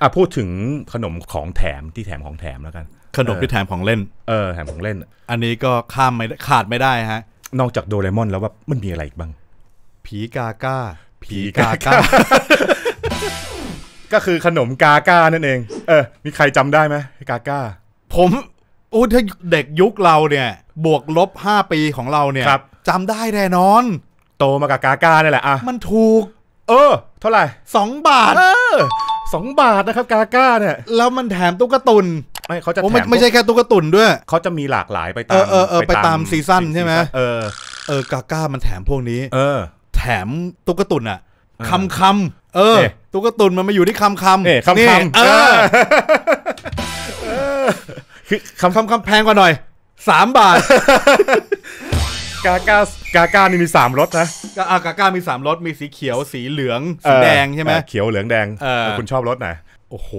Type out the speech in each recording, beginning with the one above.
อ่ะพูดถึงขนมของแถมที่แถมของแถมแล้วกัน ขนมที่แถมของเล่น เออ แถมของเล่น อันนี้ก็ข้ามไม่ขาดไม่ได้ฮะนอกจากโดเรมอนแล้วว่ามันมีอะไรอีกบ้างผีกาก้าผีกาก้าก็คือขนมกาก้านั่นเองเออมีใครจำได้ไหมกาก้าผมโอ้ถ้าเด็กยุคเราเนี่ย บวกลบห้าปีของเราเนี่ยจำได้แน่นอน โตมากับกาก้านี่แหละอ่ะมันถูก เออ เท่าไหร่สองบาทเออ2 บาทนะครับกาก้าเนี่ย แล้วมันแถมตุ๊กตุนไม่เขาจะแถมไม่ใช่แค่ตุ๊กตุนด้วย เขาจะมีหลากหลายไปตามเออเออไปตามซีซั่นใช่ไหมเออเออกาก้ามันแถมพวกนี้ เออ แถมตุ๊กตุนอะคำคำเออตุ๊กตุนมันมาอยู่ที่คำคำเนี่คำคำเออคือคำคำคำแพงกว่าหน่อยสามบาทกาก้ากาก้านี่มีสามรสนะก็อากาก้ามีสามรสมีสีเขียว สีเหลือง สีแดงใช่ไหมเขียวเหลืองแดงคุณชอบรสไหนโอ้โห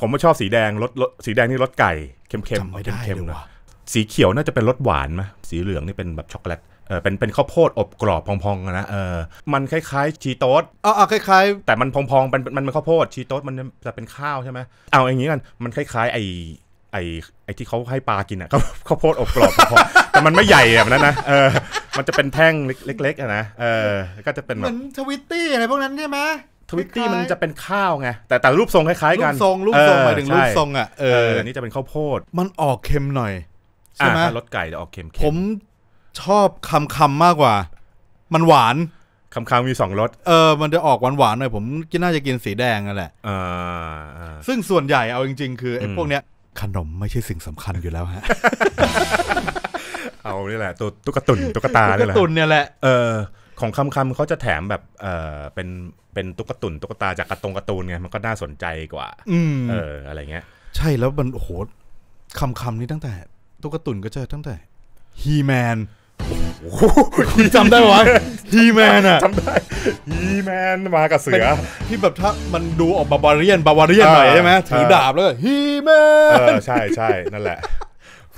ผมไม่ชอบสีแดงรสรสสีแดงนี่รสไก่เค็มๆเค็มๆะสีเขียวน่าจะเป็นรสหวานไหมสีเหลืองนี่เป็นแบบช็อกโกแลต เออเป็นเป็นข้าวโพดอบกรอบพองๆนะ เออ มันคล้ายๆ ชีโต๊ดอ๋อคล้ายๆ แต่มันพองๆมันมันเป็นข้าวโพด ชีโต๊ดมันจะเป็นข้าวใช่ไหมเอาอย่างนี้กันมันคล้ายๆไอไอ้ไอ้ที่เขาให้ปลากินอ่ะเขาเขาโพดอบกรอบพอแต่ มันไม่ใหญ่แบบนั้นนะเออ มันจะเป็นแท่งเล็กๆนะเออ ก็จะเป็นเหมือนทวิตตี้อะไรพวกนั้นใช่ไหมทวิตตี้มันจะเป็นข้าวไงแต่แต่รูปทรงคล้ายๆกันรูปทรงรูปทรงหมายถึงรูปทรงอ่ะเออนี่จะเป็นข้าวโพด มันออกเค็มหน่อยใช่ไหมรสไก่จะออกเค็มผมชอบคำคำมากกว่า มันหวานคำคำมีสองรสเออ มันจะออกหวานหวานหน่อยผมก็น่าจะกินสีแดงนั่นแหละอซึ่งส่วนใหญ่เอาจริง ๆคือไอ้พวกเนี้ยขนมไม่ใช่สิ่งสำคัญอยู่แล้วฮะ เอานี่แหละต๊กตุ๊กตุนตุ๊กตาเนี่ยแหละตุ๊กตุนเนี่ยแหละเออ ของคำคำเขาจะแถมแบบเออเป็นเป็นตุ๊กตุนตุ๊กตาจากกระตงกระตูนไงมันก็น่าสนใจกว่าเอออะไรเงี้ย ใช่แล้วมันโหคำคำนี้ตั้งแต่ ตุ๊กตุนก็จะตั้งแต่ฮีแมนคุณจำได้วะฮีแมนอะจำได้ฮีแมนมากับเสือที่แบบถ้ามันดูออกบาวาเรียนบาวาเรียนหน่อยใช่ไหมถือดาบแล้วฮีแมนใช่ใช่นั่นแหละ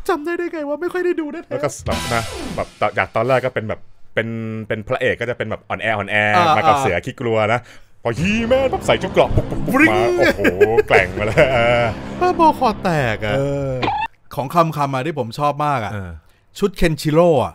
จำได้ได้ไงว่าไม่ค่อยได้ดูนะแล้วก็นับนะแบบจากตอนแรกก็เป็นแบบเป็นเป็นพระเอกก็จะเป็นแบบอ่อนแออ่อนแอมากับเสือขี้กลัวนะพอฮีแม่ปั๊บใส่ชุดเกราะปุ๊บปุ๊บมาโอ้โหแกล่งมาแล้วป้าบอคอแตกอ่ะของคำคำอาที่ผมชอบมากอ่ะชุดเคนชิโร่อะ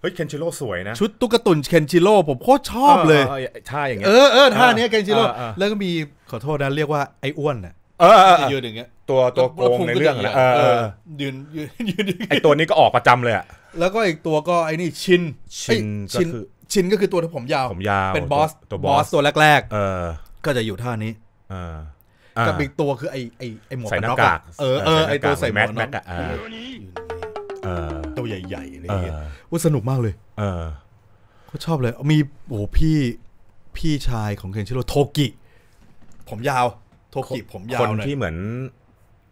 เฮ้ยเคนชิโร่สวยนะ ชุดตุ๊กตุนเคนชิโร่ผมโคตรชอบเลยท่าอย่างเงี้ยเออเออท่าเนี้ยเคนชิโร่แล้วก็มีขอโทษนะ เรียกว่าไอ้อ้วนอ่ะ เออยืนอย่างเงี้ย ตัวตัวโกงในเรื่องนะเออยืน ยืนยืนไอตัวนี้ก็ออกประจำเลยอะแล้วก็อีกตัวก็ไอ้นี่ชินชินคือชินก็คือตัวที่ผมยาวผมยาว เป็นบอสตัวบอสตัวแรก ๆ เออก็จะอยู่ท่านี้ เออกับอีกตัวคือไอไอไอหมวกใส่หน้ากากเออเออไอตัวใส่แมสก์อะตัวใหญ่ๆอะไรเงี้ยว่าสนุกมากเลย เออก็ชอบเลย มีโอ้พี่พี่ชายของเคนชิโร่โทกิ ผมยาวโทกิผมยาว คนที่เหมือน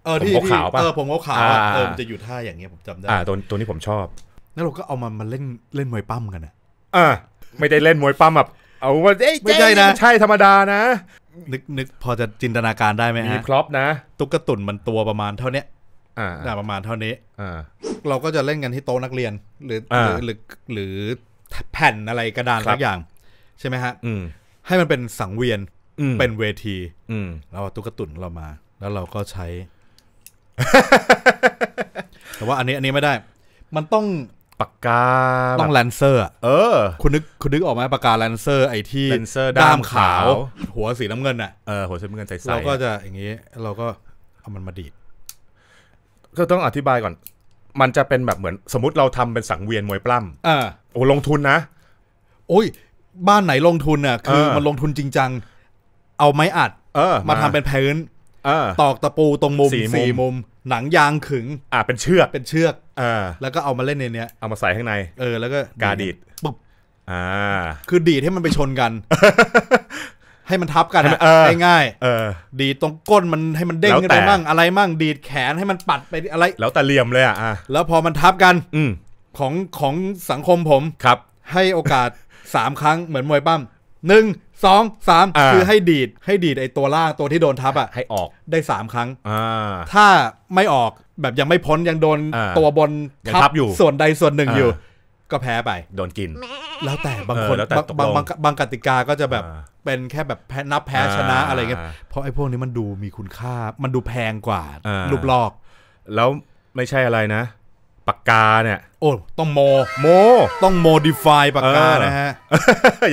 เออที่ขาวป่ะเออผมขาวเออจะอยู่ท่าอย่างเงี้ยผมจำได้อ่าตัวตัวนี้ผมชอบ แล้วเราก็เอามันมาเล่นเล่นมวยปั้มกันนะอ่าไม่ได้เล่นมวยปั้มแบบเอาว่าเอ๊ะไม่ใช่นะใช่ธรรมดานะ นึกนึกพอจะจินตนาการได้ไหมฮะมีพร็อพนะตุ๊กตุ่นมันตัวประมาณเท่าเนี้ยอ่ประมาณเท่านี้อเราก็จะเล่นกันที่โต๊ะนักเรียน หรือหรือหรือแผ่นอะไรกระดานสักอย่าง ใช่ไหมฮะให้มันเป็นสังเวียน เป็นเวทีเราตุ๊กตุ่นเรามา แล้วเราก็ใช้ แต่ว่าอันนี้อันนี้ไม่ได้ มันต้องปากกา ต้องแลนเซอร์เออ คุณนึกคุณนึกออกไหมปากกาแลนเซอร์ไอที่แลนเซอร์ด้ามขาว หัวสีน้ำเงินอ่ะเออหัวสีน้ำเงินใสๆเราก็จะอย่างนี้ เราก็เอามันมาดีดก็ต้องอธิบายก่อน มันจะเป็นแบบเหมือน สมมติเราทำเป็นสังเวียนมวยปล้ำอ่าโอ้ลงทุนนะ โอ้ย บ้านไหนลงทุนอ่ะ คือมันลงทุนจริงจัง เอาไม้อัด เออมาทำเป็นพื้นตอกตะปูตรงมุมสี่มุม หนังยางขึง อ่า เป็นเชือก เป็นเชือกอแล้วก็เอามาเล่นในเนี้ย เอามาใส่ข้างใน เออ แล้วก็กาดีดปุ๊บ อ่า คือดีดให้มันไปชนกันให้มันทับกันง่ายๆดีตรงก้นมันให้มันเด้งอะไรมั่ง อะไรมั่งดีดแขนให้มันปัดไปอะไร แล้วแต่เหลี่ยมเลยอ่ะแล้วพอมันทับกันอืของของสังคมผมครับ ให้โอกาสสามครั้งเหมือนมวยปั้มหนึ่งสองสามคือให้ดีดให้ดีดไอ้ตัวล่างตัวที่โดนทับอ่ะให้ออกได้สามครั้งถ้าไม่ออกแบบยังไม่พ้นยังโดนตัวบนทับอยู่ส่วนใดส่วนหนึ่งอยู่ก็แพ้ไป โดนกิน แล้วแต่บางคนบางบางบางกติกาก็จะแบบเป็นแค่แบบแพ้นับแพ้ชนะอะไรเงี้ยเพราะไอ้พวกนี้มันดูมีคุณค่า มันดูแพงกว่า รูปลอก แล้วไม่ใช่อะไรนะ ปากกาเนี่ยโอ้ต้องโมโม ต้องโมดิฟายปากกานะฮะ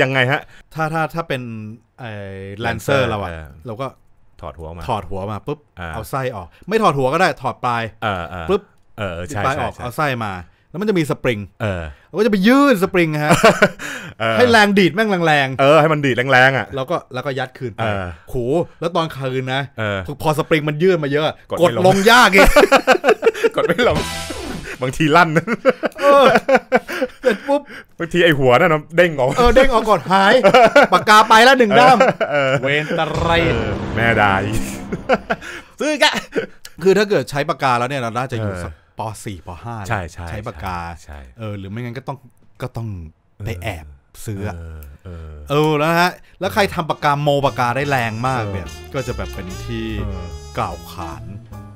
ยังไงฮะ ถ้าถ้าถ้าเป็นไอ้แลนเซอร์เราอะเราก็ ถอดหัวมาถอดหัวมาปุ๊บเอาไส้ออก ไม่ถอดหัวก็ได้ถอดปลายปุ๊บเออใช่ปลายออกเอาไส้มาแล้วมันจะมีสปริง เออเราก็จะไปยืดสปริงฮะให้แรงดีดแม่งแรงๆเออ ให้มันดีดแรง ๆ อ่ะ แล้วก็แล้วก็ยัดคืนไปโหแล้วตอนคืนนะ พอสปริงมันยืดมาเยอะ กดลงยากอีกกดไม่ลง บางทีลั่นเสร็จปุ๊บ บางทีไอหัวนั่นเด้งออก เออเด้งออกก่อนหาย ปากกาไปแล้วหนึ่งด้าม เวนตะไรแม่ได้ซื้อกะคือถ้าเกิดใช้ปากกาแล้วเนี่ยเราน่าจะอยู่สักป .4 ป .5 ใช่ใช่ใช้ปากกาเออหรือไม่งั้นก็ต้องก็ต้องไปแอบซื้อเออแล้วฮะแล้วใครทำปากกาโมปากกาได้แรงมากเนี่ยก็จะแบบเป็นที่กล่าวขาน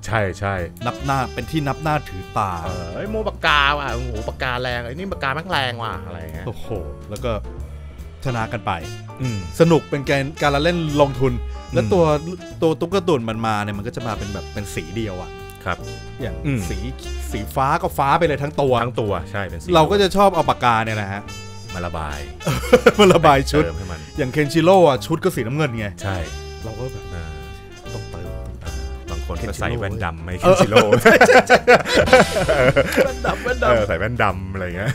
ใช่ใช่นับหน้าเป็นที่นับหน้าถือตาเอ้โมปากกาว่ะโอ้โหปากกาแรงไอ้นี่ปากกาแม่งแรงว่ะอะไรเงี้ยโอ้โห แล้วก็ชนะกันไปสนุกเป็นการการเล่นลงทุน แล้วตัวตัวตุ๊กตาตุ่นมันมาเนี่ยมันก็จะมาเป็นแบบเป็นสีเดียวอ่ะครับอย่างสีสีฟ้าก็ฟ้าไปเลยทั้งตัวทั้งตัวใช่เป็นสีเราก็จะชอบเอาปากกาเนี่ยนะฮะมาระบายมาระบายชุดให้มันอย่างเคนชิโร่อะชุดก็สีน้ำเงินไง ใช่ เราก็แบบต้องเติมบางคนก็ใส่แว่นดำไม่เคนชิโร่แว่นดำแว่นดำใส่แว่นดำอะไรเงี้ย